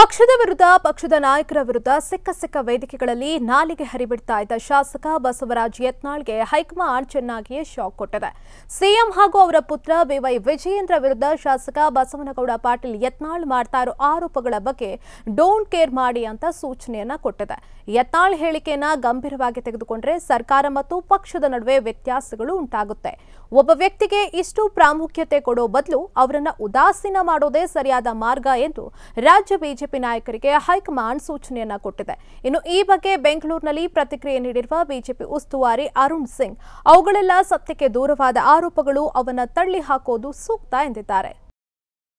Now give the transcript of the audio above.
ಪಕ್ಷದ ವಿರುದ್ಧ ಪಕ್ಷದ ನಾಯಕರ ವಿರುದ್ಧ ಸಿಕ್ಕ ಸಿಕ್ಕ ವೇದಿಕೆಗಳಲ್ಲಿ ನಾಲಿಗೆ ಹರಿಬಿಡ್ತಾ ಇದ್ದ ಶಾಸಕ ಬಸವರಾಜ್ ಯತ್ನಾಳ್ಗೆ ಹೈಕಮಾಂಡ್ ಚೆನ್ನಾಗಿಯೇ ಶಾಕ್ ಕೊಟ್ಟಿದೆ ಸಿಎಂ ಹಾಗೂ ಅವರ ಪುತ್ರ ಬಿವೈ ವಿಜಯೇಂದ್ರ ವಿರುದ್ಧ ಶಾಸಕ ಬಸವನಗೌಡ ಪಾಟೀಲ್ ಯತ್ನಾಳ್ ಮಾಡ್ತಾ ಇರೋ ಆರೋಪಗಳ ಬಗ್ಗೆ ಡೋಂಟ್ ಕೇರ್ ಮಾಡಿ ಅಂತ ಸೂಚನೆಯನ್ನ ಕೊಟ್ಟಿದೆ ಯತ್ನಾಳ್ ಹೇಳಿಕೆಯನ್ನ ಗಂಭೀರವಾಗಿ ತೆಗೆದುಕೊಂಡ್ರೆ ಸರ್ಕಾರ ಮತ್ತು ಪಕ್ಷದ ನಡುವೆ ವ್ಯತ್ಯಾಸಗಳು ಉಂಟಾಗುತ್ತೆ ಒಬ್ಬ ವ್ಯಕ್ತಿಗೆ ಇಷ್ಟು ಪ್ರಾಮುಖ್ಯತೆ ಕೊಡೋ ಬದಲು ಅವರನ್ನ ಉದಾಸೀನ ಮಾಡೋದೇ ಸರಿಯಾದ ಮಾರ್ಗ ಎಂದು ರಾಜ್ಯ ಬಿಜೆಪಿ ಬಿಜೆಪಿ ನಾಯಕರಿಗೆ ಹೈಕಮಾಂಡ್ ಸೂಚನೆಯನ್ನ ಕೊಟ್ಟಿದೆ ಇನ್ನು ಈ ಬಗ್ಗೆ ಬೆಂಗಳೂರಿನಲ್ಲಿ ಪ್ರತಿಕ್ರಿಯೆ ನೀಡಿರುವ ಬಿಜೆಪಿ ಉಸ್ತುವಾರಿ ಅರುಣ್ ಸಿಂಗ್ ಅವುಗಳೆಲ್ಲ ಸತ್ಯಕ್ಕೆ ದೂರವಾದ ಆರೋಪಗಳು ಅವನ ತಳ್ಳಿ ಹಾಕೋದು ಸೂಕ್ತ ಎಂದಿದ್ದಾರೆ